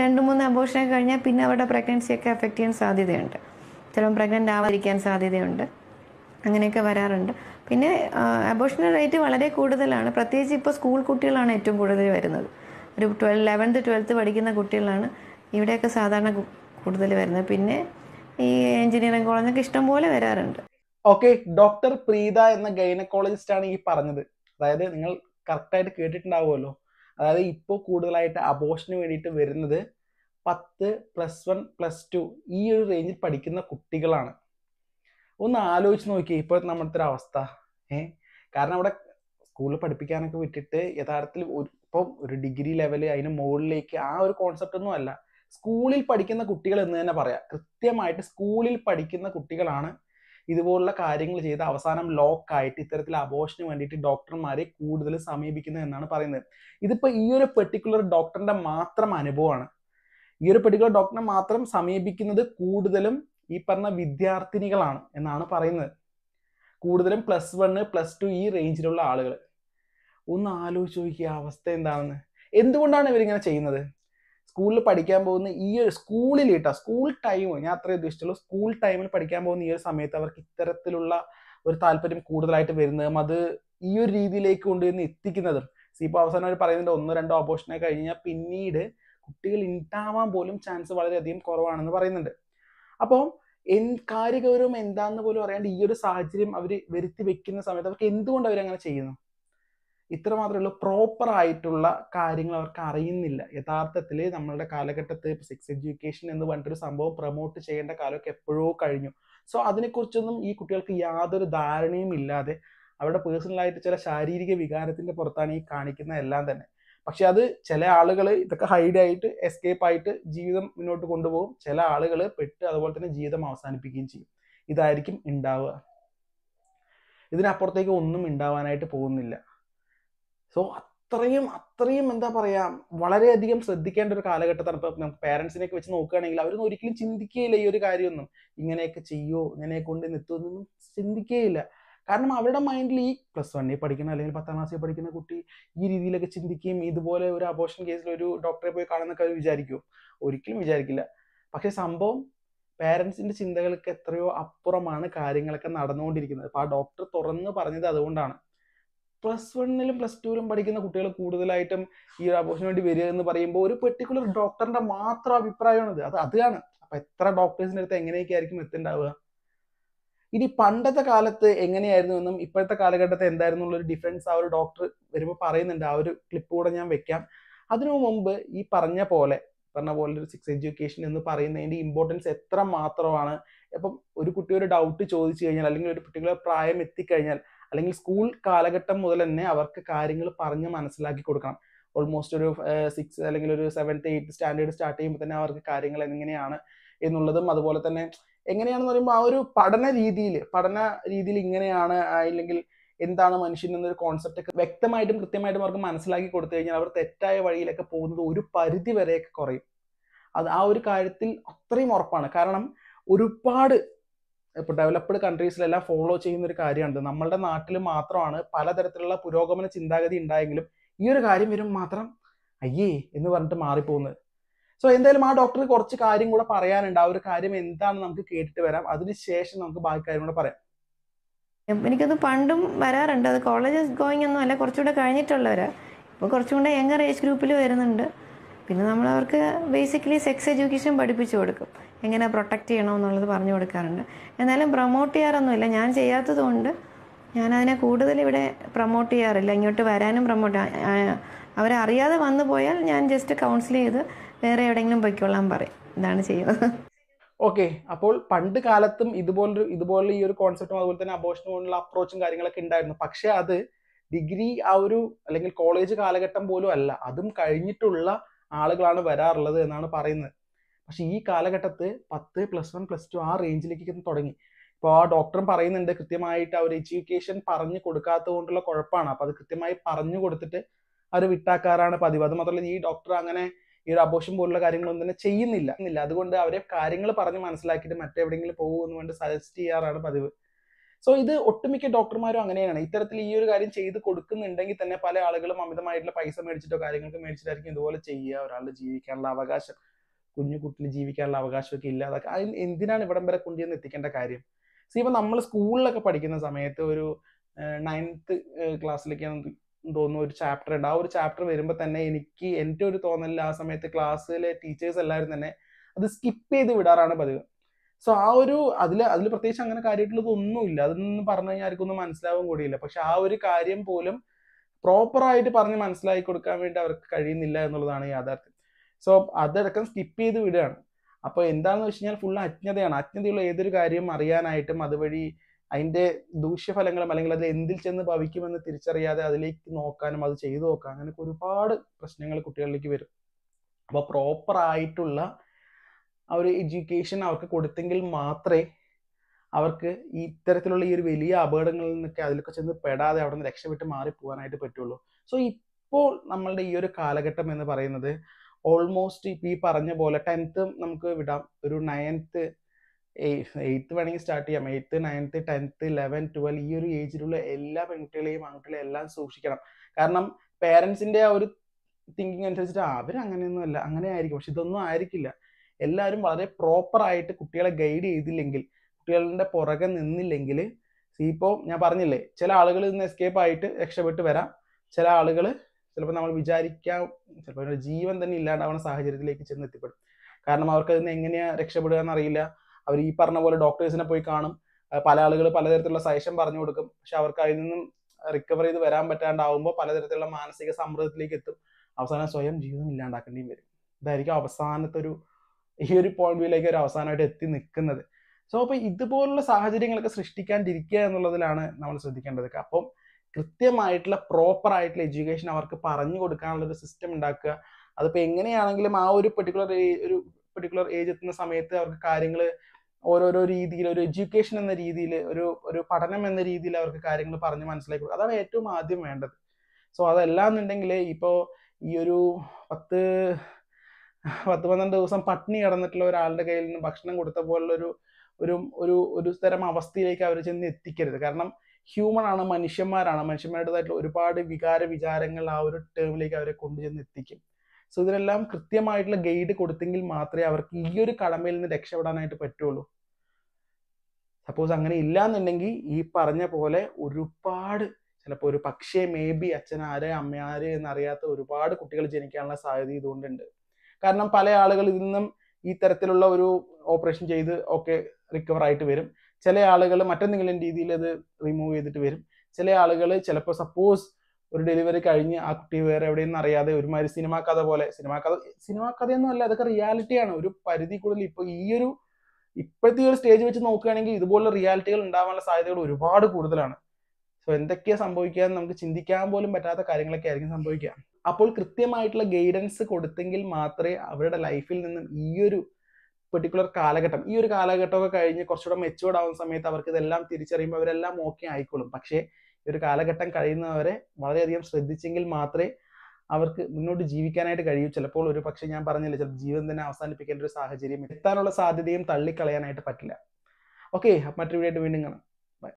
രണ്ട് മൂന്ന് അബോർഷൻ കഴിഞ്ഞാൽ പിന്നെ അവരുടെ ഒക്കെ എഫക്ട് ചെയ്യാൻ സാധ്യതയുണ്ട് ചിലപ്പോൾ പ്രഗ്നൻ്റ് ആവാതിരിക്കാൻ സാധ്യതയുണ്ട് അങ്ങനെയൊക്കെ വരാറുണ്ട് പിന്നെ അബോർഷൻ റേറ്റ് വളരെ കൂടുതലാണ് പ്രത്യേകിച്ച് ഇപ്പോൾ സ്കൂൾ കുട്ടികളാണ് ഏറ്റവും കൂടുതൽ വരുന്നത് ഒരു ട്വൽ ലെവൻത്ത് ട്വൽത്ത് പഠിക്കുന്ന കുട്ടികളാണ് ഇവിടെയൊക്കെ സാധാരണ കൂടുതൽ വരുന്നത് പിന്നെ ഈ എഞ്ചിനീയറിംഗ് കോളേജൊക്കെ ഇഷ്ടംപോലെ വരാറുണ്ട് ഓക്കെ ഡോക്ടർ പ്രീത എന്ന ഗൈനക്കോളജിസ്റ്റ് ആണ് ഈ പറഞ്ഞത് അതായത് നിങ്ങൾ കറക്റ്റായിട്ട് കേട്ടിട്ടുണ്ടാവുമല്ലോ അതായത് ഇപ്പോൾ കൂടുതലായിട്ട് അബോഷന് വേണ്ടിയിട്ട് വരുന്നത് പത്ത് പ്ലസ് വൺ പ്ലസ് ടു ഈ ഒരു റേഞ്ചിൽ പഠിക്കുന്ന കുട്ടികളാണ് ഒന്ന് ആലോചിച്ച് നോക്കി ഇപ്പോഴത്തെ നമ്മുടെ ഒരു അവസ്ഥ ഏ കാരണം അവിടെ സ്കൂളിൽ പഠിപ്പിക്കാനൊക്കെ വിട്ടിട്ട് യഥാർത്ഥത്തിൽ ഒരു ഇപ്പം ഒരു ഡിഗ്രി ലെവൽ അതിന് മുകളിലേക്ക് ആ ഒരു കോൺസെപ്റ്റ് ഒന്നും അല്ല സ്കൂളിൽ പഠിക്കുന്ന കുട്ടികൾ എന്ന് തന്നെ പറയാം കൃത്യമായിട്ട് സ്കൂളിൽ പഠിക്കുന്ന കുട്ടികളാണ് ഇതുപോലുള്ള കാര്യങ്ങൾ ചെയ്ത് അവസാനം ലോക്കായിട്ട് ഇത്തരത്തിൽ അബോഷന് വേണ്ടിയിട്ട് ഡോക്ടർമാരെ കൂടുതൽ സമീപിക്കുന്നത് എന്നാണ് പറയുന്നത് ഇതിപ്പോൾ ഈ ഒരു പെർട്ടിക്കുലർ ഡോക്ടറിന്റെ മാത്രം അനുഭവമാണ് ഈ ഒരു പെർട്ടിക്കുലർ ഡോക്ടറിനെ മാത്രം സമീപിക്കുന്നത് കൂടുതലും ഈ പറഞ്ഞ വിദ്യാർത്ഥിനികളാണ് എന്നാണ് പറയുന്നത് കൂടുതലും പ്ലസ് വണ് പ്ലസ് ടു ഈ റേഞ്ചിലുള്ള ആളുകൾ ഒന്ന് ആലോചിച്ച് നോക്കിയ അവസ്ഥ എന്താണെന്ന് എന്തുകൊണ്ടാണ് ഇവരിങ്ങനെ ചെയ്യുന്നത് സ്കൂളിൽ പഠിക്കാൻ പോകുന്ന ഈ ഒരു സ്കൂളിൽ കേട്ടോ സ്കൂൾ ടൈം ഞാൻ അത്രയും ഉദ്ദേശിച്ചുള്ളൂ സ്കൂൾ ടൈമിൽ പഠിക്കാൻ പോകുന്ന ഈ ഒരു സമയത്ത് അവർക്ക് ഇത്തരത്തിലുള്ള ഒരു താല്പര്യം കൂടുതലായിട്ട് വരുന്നതും അത് ഈ ഒരു രീതിയിലേക്ക് കൊണ്ടുവന്ന് എത്തിക്കുന്നതും ഇപ്പോൾ അവസാനം അവർ പറയുന്നുണ്ട് ഒന്നോ രണ്ടോ ഓപ്പോഷനെ കഴിഞ്ഞാൽ പിന്നീട് കുട്ടികൾ ഉണ്ടാവാൻ പോലും ചാൻസ് വളരെയധികം കുറവാണെന്ന് പറയുന്നുണ്ട് അപ്പോൾ എൻ കാര്യഗൗരവം എന്താന്ന് പോലും അറിയാണ്ട് ഈ ഒരു സാഹചര്യം അവർ വരുത്തി വെക്കുന്ന സമയത്ത് അവർക്ക് എന്തുകൊണ്ട് അവരങ്ങനെ ചെയ്യുന്നു ഇത്രമാത്രമുള്ള പ്രോപ്പർ ആയിട്ടുള്ള കാര്യങ്ങൾ അവർക്ക് അറിയുന്നില്ല യഥാർത്ഥത്തിൽ നമ്മളുടെ കാലഘട്ടത്തിൽ സെക്സ് എഡ്യൂക്കേഷൻ എന്ന് പറഞ്ഞിട്ടൊരു സംഭവം പ്രൊമോട്ട് ചെയ്യേണ്ട കാലമൊക്കെ എപ്പോഴോ കഴിഞ്ഞു സോ അതിനെക്കുറിച്ചൊന്നും ഈ കുട്ടികൾക്ക് യാതൊരു ധാരണയും ഇല്ലാതെ അവരുടെ പേഴ്സണലായിട്ട് ചില ശാരീരിക വികാരത്തിന്റെ പുറത്താണ് ഈ കാണിക്കുന്ന എല്ലാം തന്നെ പക്ഷെ അത് ചില ആളുകൾ ഇതൊക്കെ ഹൈഡ് ആയിട്ട് എസ്കേപ്പ് ആയിട്ട് ജീവിതം മുന്നോട്ട് കൊണ്ടുപോകും ചില ആളുകൾ പെട്ട് അതുപോലെ തന്നെ ജീവിതം അവസാനിപ്പിക്കുകയും ചെയ്യും ഇതായിരിക്കും ഉണ്ടാവുക ഇതിനപ്പുറത്തേക്ക് ഒന്നും ഉണ്ടാവാനായിട്ട് പോകുന്നില്ല സോ അത്രയും അത്രയും എന്താ പറയാ വളരെയധികം ശ്രദ്ധിക്കേണ്ട ഒരു കാലഘട്ടത്താണ് ഇപ്പൊ നമുക്ക് വെച്ച് നോക്കുകയാണെങ്കിൽ അവരൊന്നും ഒരിക്കലും ചിന്തിക്കുകയില്ല ഈ ഒരു കാര്യമൊന്നും ഇങ്ങനെയൊക്കെ ചെയ്യോ ഇങ്ങനെ കൊണ്ട് നിർത്തുമെന്നൊന്നും ചിന്തിക്കുകയില്ല കാരണം അവരുടെ മൈൻഡിൽ ഈ പ്ലസ് വണ്ണിൽ പഠിക്കുന്ന അല്ലെങ്കിൽ പത്താം ക്ലാസ്സിൽ പഠിക്കുന്ന കുട്ടി ഈ രീതിയിലൊക്കെ ചിന്തിക്കുകയും ഇതുപോലെ ഒരു അബോഷൻ കേസിൽ ഒരു ഡോക്ടറെ പോയി കാണുന്നൊക്കെ അവർ വിചാരിക്കും ഒരിക്കലും വിചാരിക്കില്ല പക്ഷെ സംഭവം പേരൻസിന്റെ ചിന്തകൾക്ക് എത്രയോ അപ്പുറമാണ് കാര്യങ്ങളൊക്കെ നടന്നുകൊണ്ടിരിക്കുന്നത് അപ്പൊ ആ ഡോക്ടർ തുറന്ന് പറഞ്ഞത് അതുകൊണ്ടാണ് പ്ലസ് വണ്ണിലും പ്ലസ് ടുവിലും പഠിക്കുന്ന കുട്ടികൾ കൂടുതലായിട്ടും ഈ ഒരു അബോഷന് വേണ്ടി വരിക എന്ന് പറയുമ്പോൾ ഒരു പെർട്ടിക്കുലർ ഡോക്ടറിന്റെ മാത്രം അഭിപ്രായമാണ് അത് അതാണ് അപ്പൊ എത്ര ഡോക്ടേഴ്സിന്റെ അടുത്ത് എങ്ങനെയൊക്കെ ആയിരിക്കും എത്തുണ്ടാവുക ഇനി പണ്ടത്തെ കാലത്ത് എങ്ങനെയായിരുന്നു എന്നും ഇപ്പോഴത്തെ കാലഘട്ടത്തെ എന്തായിരുന്നു ഉള്ളൊരു ഡിഫറൻസ് ആ ഒരു ഡോക്ടർ വരുമ്പോൾ പറയുന്നുണ്ട് ആ ഒരു ക്ലിപ്പ് കൂടെ ഞാൻ വെക്കാം അതിനു മുമ്പ് ഈ പറഞ്ഞ പോലെ പറഞ്ഞ പോലെ ഒരു സിക്സ് എഡ്യൂക്കേഷൻ എന്ന് പറയുന്നതിന്റെ ഇമ്പോർട്ടൻസ് എത്ര മാത്രമാണ് ഇപ്പം ഒരു കുട്ടി ഒരു ഡൗട്ട് ചോദിച്ചു കഴിഞ്ഞാൽ അല്ലെങ്കിൽ ഒരു പെർട്ടിക്കുലർ പ്രായം എത്തിക്കഴിഞ്ഞാൽ അല്ലെങ്കിൽ സ്കൂൾ കാലഘട്ടം മുതൽ തന്നെ അവർക്ക് കാര്യങ്ങൾ പറഞ്ഞ് മനസ്സിലാക്കി കൊടുക്കണം ഓൾമോസ്റ്റ് ഒരു സിക്സ് അല്ലെങ്കിൽ ഒരു സെവൻത്ത് എയ്ത്ത് സ്റ്റാൻഡേർഡ് സ്റ്റാർട്ട് ചെയ്യുമ്പോൾ തന്നെ അവർക്ക് കാര്യങ്ങൾ എങ്ങനെയാണ് എന്നുള്ളതും അതുപോലെ തന്നെ എങ്ങനെയാണെന്ന് പറയുമ്പോൾ ആ ഒരു പഠന രീതിയിൽ പഠന രീതിയിൽ ഇങ്ങനെയാണ് അല്ലെങ്കിൽ എന്താണ് മനുഷ്യൻ എന്നൊരു കോൺസെപ്റ്റ് ഒക്കെ വ്യക്തമായിട്ടും കൃത്യമായിട്ടും അവർക്ക് മനസ്സിലാക്കി കൊടുത്തു കഴിഞ്ഞാൽ അവർ തെറ്റായ വഴിയിലൊക്കെ പോകുന്നത് ഒരു പരിധി വരെയൊക്കെ കുറയും അത് ആ ഒരു കാര്യത്തിൽ അത്രയും ഉറപ്പാണ് കാരണം ഒരുപാട് ഇപ്പോൾ ഡെവലപ്ഡ് കൺട്രീസിലെല്ലാം ഫോളോ ചെയ്യുന്ന ഒരു കാര്യമാണ് നമ്മളുടെ നാട്ടിൽ മാത്രമാണ് പലതരത്തിലുള്ള പുരോഗമന ചിന്താഗതി ഉണ്ടായെങ്കിലും ഈ ഒരു കാര്യം വരും മാത്രം അയ്യേ എന്ന് പറഞ്ഞിട്ട് മാറിപ്പോകുന്നത് സോ എന്തായാലും ആ ഡോക്ടർ കുറച്ച് കാര്യം കൂടെ പറയാനുണ്ട് ആ ഒരു കാര്യം എന്താണ് നമുക്ക് കേട്ടിട്ട് വരാം അതിനുശേഷം നമുക്ക് ബാക്കി കാര്യം കൂടെ പറയാം എനിക്കത് പണ്ടും വരാറുണ്ട് അത് കോളേജ് ഗോയിങ് ഒന്നും അല്ല കുറച്ചുകൂടെ കഴിഞ്ഞിട്ടുള്ളവരാ ഇപ്പൊ കുറച്ചുകൂടെ യങ്ങർ ഏജ് ഗ്രൂപ്പിൽ വരുന്നുണ്ട് പിന്നെ നമ്മൾ അവർക്ക് ബേസിക്കലി സെക്സ് എഡ്യൂക്കേഷൻ പഠിപ്പിച്ചു കൊടുക്കും എങ്ങനെ പ്രൊട്ടക്റ്റ് ചെയ്യണം എന്നുള്ളത് പറഞ്ഞു കൊടുക്കാറുണ്ട് എന്നാലും പ്രൊമോട്ട് ചെയ്യാറൊന്നുമില്ല ഞാൻ ചെയ്യാത്തതുകൊണ്ട് ഞാൻ അതിനെ കൂടുതൽ ഇവിടെ പ്രൊമോട്ട് ചെയ്യാറില്ല ഇങ്ങോട്ട് വരാനും പ്രൊമോട്ട് അവരറിയാതെ വന്നു പോയാൽ ഞാൻ ജസ്റ്റ് കൗൺസിൽ ചെയ്ത് വേറെ എവിടെയെങ്കിലും പൊയ്ക്കൊള്ളാൻ പറയും ഇതാണ് ചെയ്യുന്നത് ഓക്കെ അപ്പോൾ പണ്ട് കാലത്തും ഇതുപോലൊരു ഇതുപോലുള്ള ഈ ഒരു കോൺസെപ്റ്റും അതുപോലെ തന്നെ അബോഷനോടുള്ള അപ്രോച്ചും കാര്യങ്ങളൊക്കെ ഉണ്ടായിരുന്നു പക്ഷേ അത് ഡിഗ്രി ആ ഒരു അല്ലെങ്കിൽ കോളേജ് കാലഘട്ടം പോലും അല്ല അതും കഴിഞ്ഞിട്ടുള്ള ആളുകളാണ് വരാറുള്ളത് എന്നാണ് പറയുന്നത് പക്ഷെ ഈ കാലഘട്ടത്ത് പത്ത് പ്ലസ് വൺ പ്ലസ് ടു ആ റേഞ്ചിലേക്ക് തുടങ്ങി ഇപ്പോൾ ആ ഡോക്ടറും പറയുന്നുണ്ട് കൃത്യമായിട്ട് അവർ എഡ്യൂക്കേഷൻ പറഞ്ഞു കൊടുക്കാത്തത് കൊണ്ടുള്ള കുഴപ്പമാണ് അപ്പോൾ അത് കൃത്യമായി പറഞ്ഞു കൊടുത്തിട്ട് അവർ വിട്ടാക്കാറാണ് പതിവ് അത് മാത്രമല്ല ഈ ഡോക്ടർ അങ്ങനെ ഈ ഒരു അബോഷം പോലുള്ള കാര്യങ്ങളൊന്നും തന്നെ ചെയ്യുന്നില്ല അതുകൊണ്ട് അവരെ കാര്യങ്ങൾ പറഞ്ഞ് മനസ്സിലാക്കിയിട്ട് മറ്റെവിടെയെങ്കിലും പോകുമെന്ന് വേണ്ടി സജസ്റ്റ് ചെയ്യാറാണ് പതിവ് സോ ഇത് ഒട്ടുമിക്ക ഡോക്ടർമാരും അങ്ങനെയാണ് ഇത്തരത്തിൽ ഈ ഒരു കാര്യം ചെയ്ത് കൊടുക്കുന്നുണ്ടെങ്കിൽ തന്നെ പല ആളുകളും അമിതമായിട്ടുള്ള പൈസ മേടിച്ചിട്ടോ കാര്യങ്ങൾക്ക് മേടിച്ചിട്ടായിരിക്കും ഇതുപോലെ ചെയ്യുക ഒരാളുടെ ജീവിക്കാനുള്ള അവകാശം കുഞ്ഞു കുട്ടിയിൽ ജീവിക്കാനുള്ള അവകാശമൊക്കെ ഇല്ലാതാക്കുക അതിന് എന്തിനാണ് ഇവിടം വരെ കൊണ്ടുവന്ന് എത്തിക്കേണ്ട കാര്യം സി ഇപ്പൊ നമ്മൾ സ്കൂളിലൊക്കെ പഠിക്കുന്ന സമയത്ത് ഒരു നയൻത്ത് ക്ലാസ്സിലേക്ക് തോന്നുന്നു ഒരു ചാപ്റ്റർ ഉണ്ട് ആ ഒരു ചാപ്റ്റർ വരുമ്പോൾ തന്നെ എനിക്ക് എൻ്റെ ഒരു തോന്നലിൽ ആ സമയത്ത് ക്ലാസ്സിലെ ടീച്ചേഴ്സ് എല്ലാവരും തന്നെ അത് സ്കിപ്പ് ചെയ്ത് വിടാറാണ് പതിവ് സോ ആ ഒരു അതിൽ അതിൽ പ്രത്യേകിച്ച് അങ്ങനെ കാര്യമായിട്ടുള്ളതൊന്നുമില്ല അതിൽ നിന്ന് പറഞ്ഞു കഴിഞ്ഞാൽ ആർക്കൊന്നും മനസ്സിലാവും കൂടിയില്ല പക്ഷെ ആ ഒരു കാര്യം പോലും പ്രോപ്പറായിട്ട് പറഞ്ഞ് മനസ്സിലാക്കി കൊടുക്കാൻ വേണ്ടി അവർക്ക് കഴിയുന്നില്ല എന്നുള്ളതാണ് യാഥാർത്ഥ്യം സോ അതടക്കം സ്കിപ്പ് ചെയ്ത് വിടുകയാണ് അപ്പോൾ എന്താണെന്ന് വെച്ച് കഴിഞ്ഞാൽ ഫുൾ അജ്ഞതയാണ് അജ്ഞതയുള്ള ഏതൊരു കാര്യവും അറിയാനായിട്ടും അതുവഴി അതിൻ്റെ ദൂഷ്യഫലങ്ങളും അല്ലെങ്കിൽ അത് എന്തിൽ ചെന്ന് ഭവിക്കുമെന്ന് തിരിച്ചറിയാതെ അതിലേക്ക് നോക്കാനും അത് ചെയ്തു നോക്കാം അങ്ങനെയൊക്കെ ഒരുപാട് പ്രശ്നങ്ങൾ കുട്ടികളിലേക്ക് വരും അപ്പോൾ പ്രോപ്പർ ആയിട്ടുള്ള ആ ഒരു എഡ്യൂക്കേഷൻ അവർക്ക് കൊടുത്തെങ്കിൽ മാത്രമേ അവർക്ക് ഈ ഇത്തരത്തിലുള്ള ഈ ഒരു വലിയ അപകടങ്ങളിൽ നിന്നൊക്കെ അതിലൊക്കെ ചെന്ന് പെടാതെ അവിടെ നിന്ന് രക്ഷപ്പെട്ട് മാറി പോകാനായിട്ട് പറ്റുള്ളൂ സോ ഇപ്പോൾ നമ്മളുടെ ഈ ഒരു കാലഘട്ടം എന്ന് പറയുന്നത് ഓൾമോസ്റ്റ് ഇപ്പം ഈ പറഞ്ഞ പോലെ ടെൻത്ത് നമുക്ക് വിടാം ഒരു നയൻത്ത് എയ്ത്ത് വേണമെങ്കിൽ സ്റ്റാർട്ട് ചെയ്യാം eighth ninth tenth eleven twelve ഈ ഒരു ഏജിലുള്ള എല്ലാ പെൺകുട്ടികളെയും ആൺകുട്ടികളെയും എല്ലാം സൂക്ഷിക്കണം കാരണം പേരൻസിന്റെ ആ ഒരു തിങ്കിങ് അനുസരിച്ചിട്ട് അവർ അങ്ങനെയൊന്നും അല്ല അങ്ങനെ ആയിരിക്കും പക്ഷെ ഇതൊന്നും ആയിരിക്കില്ല എല്ലാവരും വളരെ പ്രോപ്പർ ആയിട്ട് കുട്ടികളെ ഗൈഡ് ചെയ്തില്ലെങ്കിൽ കുട്ടികളുടെ പുറകെ നിന്നില്ലെങ്കിൽ ഇപ്പോൾ ഞാൻ പറഞ്ഞില്ലേ ചില ആളുകൾ ഇന്ന് എസ്കേപ്പ് ആയിട്ട് രക്ഷപ്പെട്ട് വരാം ചില ആളുകൾ ചിലപ്പോൾ നമ്മൾ വിചാരിക്കാം ചിലപ്പോൾ ജീവൻ തന്നെ ഇല്ലാണ്ടാവുന്ന സാഹചര്യത്തിലേക്ക് ചെന്ന് എത്തിപ്പെടും കാരണം അവർക്ക് അതിന് എങ്ങനെയാണ് രക്ഷപ്പെടുക എന്നറിയില്ല അവർ ഈ പറഞ്ഞ പോലെ ഡോക്ടേഴ്സിനെ പോയി കാണും പല ആളുകൾ പലതരത്തിലുള്ള സജഷൻ പറഞ്ഞു കൊടുക്കും പക്ഷെ അവർക്ക് അതിൽ നിന്നും റിക്കവർ ചെയ്ത് വരാൻ പറ്റാണ്ടാവുമ്പോൾ പലതരത്തിലുള്ള മാനസിക സമ്മർദ്ദത്തിലേക്ക് എത്തും അവസാനം സ്വയം ജീവിതം ഇല്ലാണ്ടാക്കേണ്ടിയും വരും ഇതായിരിക്കും അവസാനത്തെ ഒരു ഈ ഒരു പോയിന്റിലേക്ക് ഒരു അവസാനമായിട്ട് എത്തി നിൽക്കുന്നത് സോ അപ്പോൾ ഇതുപോലുള്ള സാഹചര്യങ്ങളൊക്കെ സൃഷ്ടിക്കാണ്ടിരിക്കുക എന്നുള്ളതിലാണ് നമ്മൾ ശ്രദ്ധിക്കേണ്ടത് അപ്പം കൃത്യമായിട്ടുള്ള പ്രോപ്പർ ആയിട്ടുള്ള എഡ്യൂക്കേഷൻ അവർക്ക് പറഞ്ഞു കൊടുക്കാനുള്ള ഒരു സിസ്റ്റം ഉണ്ടാക്കുക അതിപ്പോൾ എങ്ങനെയാണെങ്കിലും ആ ഒരു പെർട്ടിക്കുലർ ഒരു പെർട്ടിക്കുലർ ഏജ് എത്തുന്ന സമയത്ത് അവർക്ക് കാര്യങ്ങൾ ഓരോരോ രീതിയിൽ ഒരു എഡ്യൂക്കേഷൻ എന്ന രീതിയിൽ ഒരു ഒരു പഠനം എന്ന രീതിയിൽ അവർക്ക് കാര്യങ്ങൾ പറഞ്ഞ് മനസ്സിലാക്കി കൊടുക്കുക അതാണ് ഏറ്റവും ആദ്യം വേണ്ടത് സോ അതല്ല എന്നുണ്ടെങ്കിൽ ഇപ്പോൾ ഈ ഒരു പത്ത് പത്ത് പന്ത്രണ്ട് ദിവസം പട്ടിണി കിടന്നിട്ടുള്ള ഒരാളുടെ കയ്യിൽ നിന്ന് ഭക്ഷണം കൊടുത്ത പോലുള്ളൊരു ഒരു ഒരു ഒരു തരം അവസ്ഥയിലേക്ക് അവർ ചെന്ന് എത്തിക്കരുത് കാരണം ഹ്യൂമൺ ആണ് മനുഷ്യന്മാരാണ് മനുഷ്യന്മാരുടേതായിട്ടുള്ള ഒരുപാട് വികാര വിചാരങ്ങൾ ആ ഒരു ടേമിലേക്ക് അവരെ കൊണ്ടുചെന്ന് എത്തിക്കും സോ ഇതിനെല്ലാം കൃത്യമായിട്ടുള്ള ഗൈഡ് കൊടുത്തെങ്കിൽ മാത്രമേ അവർക്ക് ഈ ഒരു കടമയിൽ നിന്ന് രക്ഷപ്പെടാനായിട്ട് പറ്റുള്ളൂ സപ്പോസ് അങ്ങനെ ഇല്ല എന്നുണ്ടെങ്കിൽ ഈ പറഞ്ഞ പോലെ ഒരുപാട് ചിലപ്പോൾ ഒരു പക്ഷേ മേ ബി അച്ഛനാര് അമ്മയാര് എന്നറിയാത്ത ഒരുപാട് കുട്ടികൾ ജനിക്കാനുള്ള സാധ്യത ഇതുകൊണ്ടുണ്ട് കാരണം പല ആളുകൾ നിന്നും ഈ തരത്തിലുള്ള ഒരു ഓപ്പറേഷൻ ചെയ്ത് ഒക്കെ റിക്കവർ ആയിട്ട് വരും ചില ആളുകൾ മറ്റെന്തെങ്കിലും രീതിയിൽ അത് റിമൂവ് ചെയ്തിട്ട് വരും ചില ആളുകൾ ചിലപ്പോൾ സപ്പോസ് ഒരു ഡെലിവറി കഴിഞ്ഞ് ആ കുട്ടി വേറെ എവിടെയെന്ന് അറിയാതെ ഒരുമാതിരി സിനിമാ കഥ പോലെ സിനിമാ കഥ സിനിമാ കഥയൊന്നും അല്ല അതൊക്കെ റിയാലിറ്റിയാണ് ഒരു പരിധി കൂടുതൽ ഇപ്പൊ ഈ ഒരു ഇപ്പോഴത്തെ ഒരു സ്റ്റേജ് വെച്ച് നോക്കുകയാണെങ്കിൽ ഇതുപോലുള്ള റിയാലിറ്റികൾ ഉണ്ടാവാനുള്ള സാധ്യതകൾ ഒരുപാട് കൂടുതലാണ് സോ എന്തൊക്കെയാ സംഭവിക്കുക നമുക്ക് ചിന്തിക്കാൻ പോലും പറ്റാത്ത കാര്യങ്ങളൊക്കെ ആയിരിക്കും സംഭവിക്കുക അപ്പോൾ കൃത്യമായിട്ടുള്ള ഗൈഡൻസ് കൊടുത്തെങ്കിൽ മാത്രമേ അവരുടെ ലൈഫിൽ നിന്നും ഈ ഒരു പെർട്ടിക്കുലർ കാലഘട്ടം ഈ ഒരു കാലഘട്ടമൊക്കെ കഴിഞ്ഞ് കുറച്ചുകൂടെ മെച്ചുവേർഡ് ആവുന്ന സമയത്ത് അവർക്ക് ഇതെല്ലാം തിരിച്ചറിയുമ്പോൾ അവരെല്ലാം ഓക്കെ ആയിക്കോളും പക്ഷേ ഈ ഒരു കാലഘട്ടം കഴിയുന്നവരെ വളരെയധികം ശ്രദ്ധിച്ചെങ്കിൽ മാത്രമേ അവർക്ക് മുന്നോട്ട് ജീവിക്കാനായിട്ട് കഴിയൂ ചിലപ്പോൾ ഒരു പക്ഷെ ഞാൻ പറഞ്ഞില്ല ചിലപ്പോൾ ജീവിതം തന്നെ അവസാനിപ്പിക്കേണ്ട ഒരു സാഹചര്യം എത്താനുള്ള സാധ്യതയും തള്ളിക്കളയാനായിട്ട് പറ്റില്ല ഓക്കെ മറ്റൊരു വീഡിയോ വീണ്ടും കാണാം